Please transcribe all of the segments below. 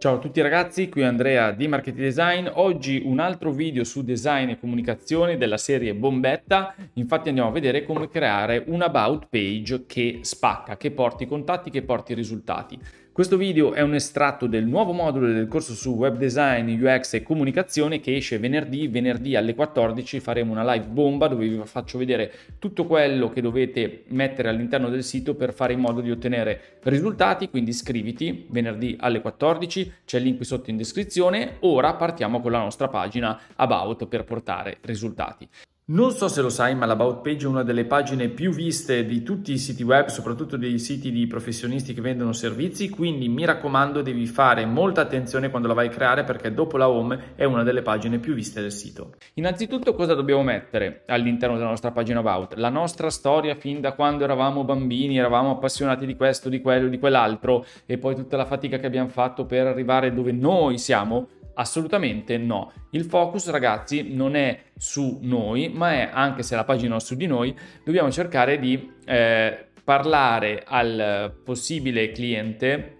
Ciao a tutti ragazzi, qui Andrea di Marketing Design. Oggi un altro video su design e comunicazione della serie Bombetta. Infatti andiamo a vedere come creare un about page che spacca, che porti contatti, che porti risultati. Questo video è un estratto del nuovo modulo del corso su web design, UX e comunicazione che esce venerdì. Venerdì alle 14 faremo una live bomba dove vi faccio vedere tutto quello che dovete mettere all'interno del sito per fare in modo di ottenere risultati. Quindi iscriviti venerdì alle 14, c'è il link qui sotto in descrizione. Ora partiamo con la nostra pagina About per portare risultati. Non so se lo sai, ma l'About Page è una delle pagine più viste di tutti i siti web, soprattutto dei siti di professionisti che vendono servizi, quindi mi raccomando devi fare molta attenzione quando la vai a creare perché dopo la home è una delle pagine più viste del sito. Innanzitutto cosa dobbiamo mettere all'interno della nostra pagina About? La nostra storia fin da quando eravamo bambini, eravamo appassionati di questo, di quello, di quell'altro e poi tutta la fatica che abbiamo fatto per arrivare dove noi siamo Assolutamente no. Il focus, ragazzi, non è su noi, ma è anche se la pagina è su di noi, dobbiamo cercare di eh, parlare al possibile cliente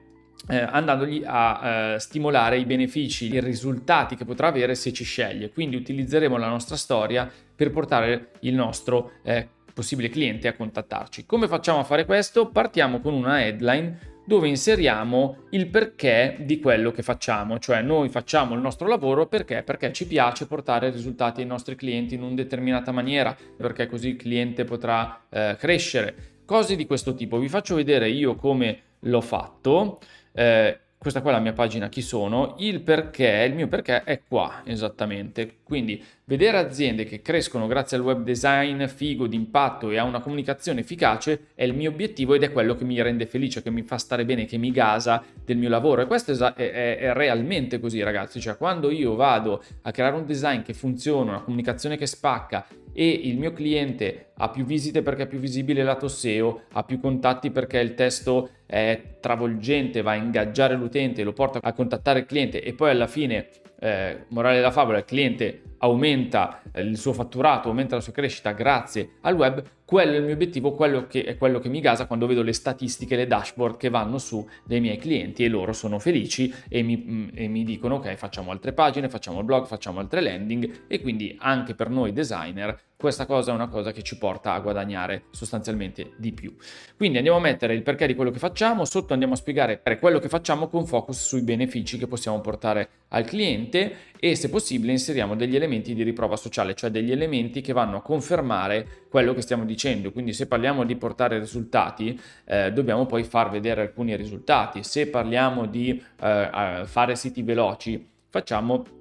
eh, andandogli a eh, stimolare i benefici, i risultati che potrà avere se ci sceglie. Quindi utilizzeremo la nostra storia per portare il nostro eh, possibile cliente a contattarci. Come facciamo a fare questo? Partiamo con una headline dove inseriamo il perché di quello che facciamo, cioè noi facciamo il nostro lavoro perché? Perché ci piace portare risultati ai nostri clienti in una determinata maniera, perché così il cliente potrà eh, crescere, cose di questo tipo. Vi faccio vedere io come l'ho fatto. Eh, questa qua è la mia pagina chi sono, il perché, il mio perché è qua esattamente. Quindi vedere aziende che crescono grazie al web design figo, d'impatto e a una comunicazione efficace è il mio obiettivo ed è quello che mi rende felice, che mi fa stare bene, che mi gasa del mio lavoro. E questo è, è, è realmente così ragazzi, cioè quando io vado a creare un design che funziona, una comunicazione che spacca e il mio cliente ha più visite perché è più visibile lato SEO, ha più contatti perché il testo è travolgente, va a ingaggiare l'utente, lo porta a contattare il cliente e poi alla fine eh, morale della favola, il cliente aumenta eh, il suo fatturato, aumenta la sua crescita grazie al web, quello è il mio obiettivo, quello che è quello che mi gasa quando vedo le statistiche, le dashboard che vanno su dei miei clienti e loro sono felici e mi, mm, e mi dicono ok facciamo altre pagine, facciamo il blog, facciamo altre landing e quindi anche per noi designer questa cosa è una cosa che ci porta a guadagnare sostanzialmente di più. Quindi andiamo a mettere il perché di quello che facciamo, sotto andiamo a spiegare quello che facciamo con focus sui benefici che possiamo portare al cliente e se possibile inseriamo degli elementi di riprova sociale, cioè degli elementi che vanno a confermare quello che stiamo dicendo. Quindi se parliamo di portare risultati, eh, dobbiamo poi far vedere alcuni risultati. Se parliamo di eh, fare siti veloci, facciamo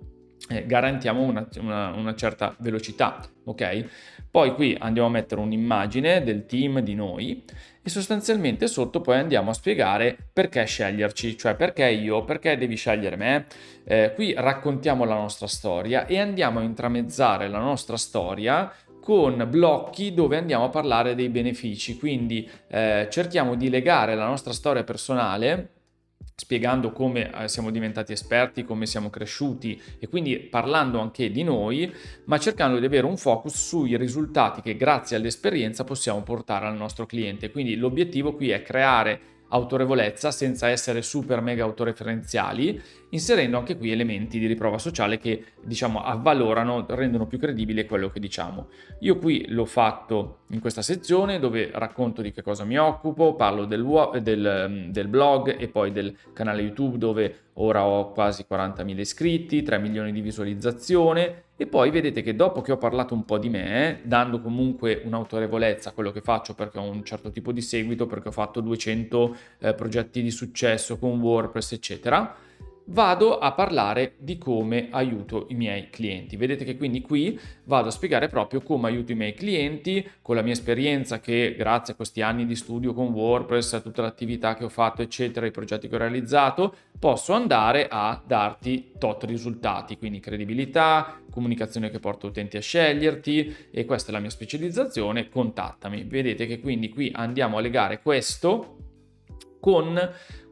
eh, garantiamo una, una, una, certa velocità, ok? Poi qui andiamo a mettere un'immagine del team di noi e sostanzialmente sotto poi andiamo a spiegare perché sceglierci, cioè perché io, perché devi scegliere me. Eh, qui raccontiamo la nostra storia e andiamo a intramezzare la nostra storia con blocchi dove andiamo a parlare dei benefici, quindi eh, cerchiamo di legare la nostra storia personale spiegando come eh, siamo diventati esperti, come siamo cresciuti e quindi parlando anche di noi, ma cercando di avere un focus sui risultati che grazie all'esperienza possiamo portare al nostro cliente. Quindi l'obiettivo qui è creare autorevolezza senza essere super mega autoreferenziali, inserendo anche qui elementi di riprova sociale che diciamo avvalorano, rendono più credibile quello che diciamo. Io qui l'ho fatto in questa sezione dove racconto di che cosa mi occupo, parlo del, del, del blog e poi del canale YouTube dove ora ho quasi 40.000 iscritti, 3 milioni di visualizzazione, e poi vedete che dopo che ho parlato un po' di me, dando comunque un'autorevolezza a quello che faccio perché ho un certo tipo di seguito, perché ho fatto 200 eh, progetti di successo con WordPress, eccetera, vado a parlare di come aiuto i miei clienti. Vedete che quindi qui vado a spiegare proprio come aiuto i miei clienti con la mia esperienza che grazie a questi anni di studio con WordPress, a tutta l'attività che ho fatto, eccetera, i progetti che ho realizzato, posso andare a darti tot risultati, quindi credibilità, comunicazione che porta utenti a sceglierti e questa è la mia specializzazione, contattami. Vedete che quindi qui andiamo a legare questo con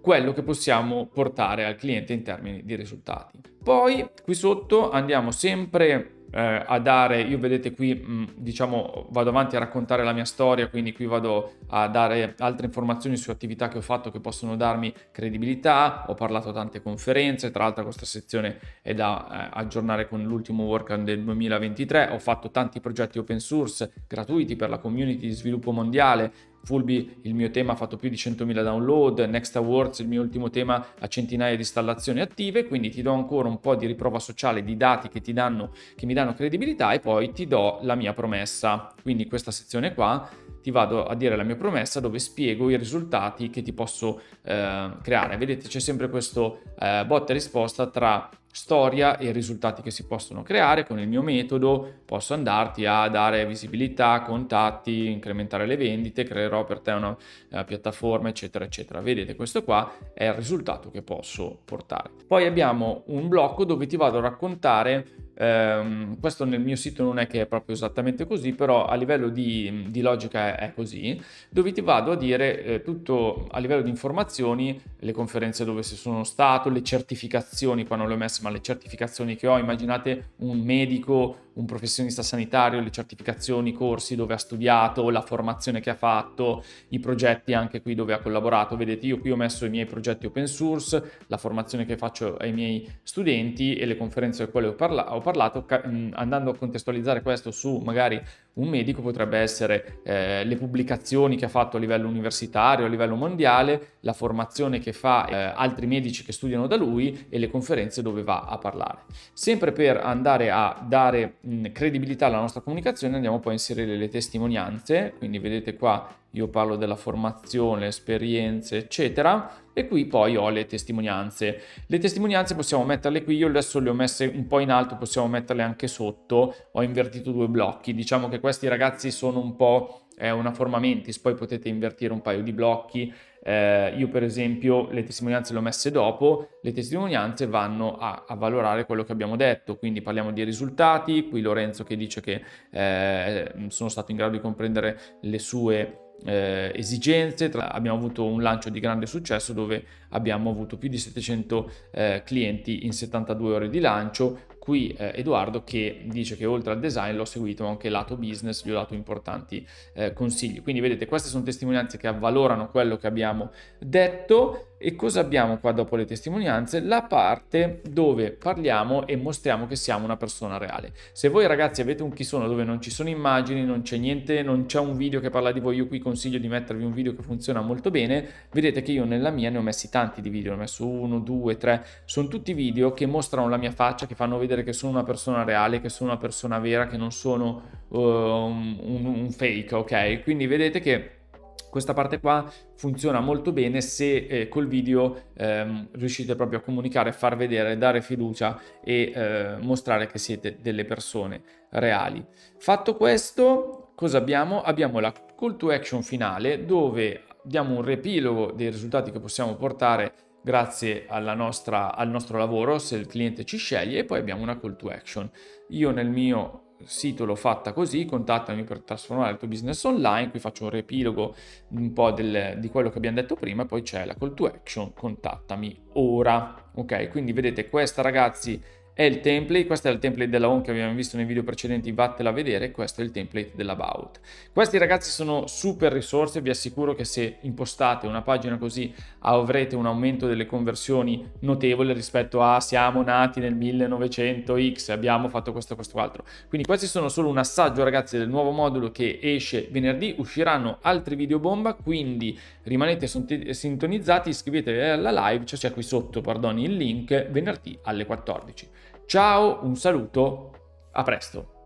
quello che possiamo portare al cliente in termini di risultati. Poi qui sotto andiamo sempre eh, a dare, io vedete qui mm, diciamo vado avanti a raccontare la mia storia, quindi qui vado a dare altre informazioni su attività che ho fatto che possono darmi credibilità, ho parlato a tante conferenze, tra l'altro questa sezione è da eh, aggiornare con l'ultimo workout del 2023, ho fatto tanti progetti open source gratuiti per la community di sviluppo mondiale Fulby il mio tema ha fatto più di 100.000 download, Next Awards il mio ultimo tema ha centinaia di installazioni attive, quindi ti do ancora un po' di riprova sociale di dati che, ti danno, che mi danno credibilità e poi ti do la mia promessa. Quindi questa sezione qua ti vado a dire la mia promessa dove spiego i risultati che ti posso eh, creare. Vedete c'è sempre questo eh, botta e risposta tra storia e risultati che si possono creare con il mio metodo, posso andarti a dare visibilità, contatti, incrementare le vendite, creerò per te una, una eh, piattaforma, eccetera, eccetera. Vedete, questo qua è il risultato che posso portare. Poi abbiamo un blocco dove ti vado a raccontare Um, questo nel mio sito non è che è proprio esattamente così, però a livello di, di logica è, così, dove ti vado a dire eh, tutto a livello di informazioni, le conferenze dove sono stato, le certificazioni, qua non le ho messe, ma le certificazioni che ho, immaginate un medico un professionista sanitario, le certificazioni, i corsi dove ha studiato, la formazione che ha fatto, i progetti anche qui dove ha collaborato. Vedete, io qui ho messo i miei progetti open source, la formazione che faccio ai miei studenti e le conferenze alle quali ho, parla- ho parlato, ca- mm, andando a contestualizzare questo su magari un medico potrebbe essere eh, le pubblicazioni che ha fatto a livello universitario, a livello mondiale, la formazione che fa eh, altri medici che studiano da lui e le conferenze dove va a parlare. Sempre per andare a dare credibilità alla nostra comunicazione andiamo poi a inserire le testimonianze, quindi vedete qua io parlo della formazione, esperienze, eccetera, e qui poi ho le testimonianze. Le testimonianze possiamo metterle qui, io adesso le ho messe un po' in alto, possiamo metterle anche sotto, ho invertito due blocchi, diciamo che questi ragazzi sono un po' è una forma mentis, poi potete invertire un paio di blocchi. Eh, io per esempio le testimonianze le ho messe dopo, le testimonianze vanno a, a valorare quello che abbiamo detto, quindi parliamo di risultati, qui Lorenzo che dice che eh, sono stato in grado di comprendere le sue eh, esigenze, Tra, abbiamo avuto un lancio di grande successo dove abbiamo avuto più di 700 eh, clienti in 72 ore di lancio, qui eh, Edoardo che dice che oltre al design l'ho seguito anche lato business, gli ho dato importanti eh, consigli. Quindi vedete, queste sono testimonianze che avvalorano quello che abbiamo detto. E cosa abbiamo qua dopo le testimonianze? La parte dove parliamo e mostriamo che siamo una persona reale. Se voi ragazzi avete un chi sono dove non ci sono immagini, non c'è niente, non c'è un video che parla di voi, io qui consiglio di mettervi un video che funziona molto bene, vedete che io nella mia ne ho messi tanti di video, ne ho messo uno, due, tre, sono tutti video che mostrano la mia faccia, che fanno vedere che sono una persona reale, che sono una persona vera, che non sono uh, un, un fake, ok? Quindi vedete che questa parte qua funziona molto bene se eh, col video ehm, riuscite proprio a comunicare, far vedere, dare fiducia e eh, mostrare che siete delle persone reali. Fatto questo, cosa abbiamo? Abbiamo la call to action finale dove diamo un riepilogo dei risultati che possiamo portare grazie nostra, al nostro lavoro se il cliente ci sceglie e poi abbiamo una call to action. Io nel mio sito l'ho fatta così, contattami per trasformare il tuo business online, qui faccio un riepilogo un po' del, di quello che abbiamo detto prima poi c'è la call to action, contattami ora, ok? Quindi vedete questa ragazzi è il template, questo è il template della home che abbiamo visto nei video precedenti, vattela a vedere, questo è il template dell'about. Questi ragazzi sono super risorse, vi assicuro che se impostate una pagina così avrete un aumento delle conversioni notevole rispetto a siamo nati nel 1900X, abbiamo fatto questo, questo, altro. Quindi questi sono solo un assaggio ragazzi del nuovo modulo che esce venerdì, usciranno altri video bomba, quindi rimanete sintonizzati, iscrivetevi alla live, cioè c'è qui sotto, pardon, il link, venerdì alle 14. Ciao, un saluto, a presto.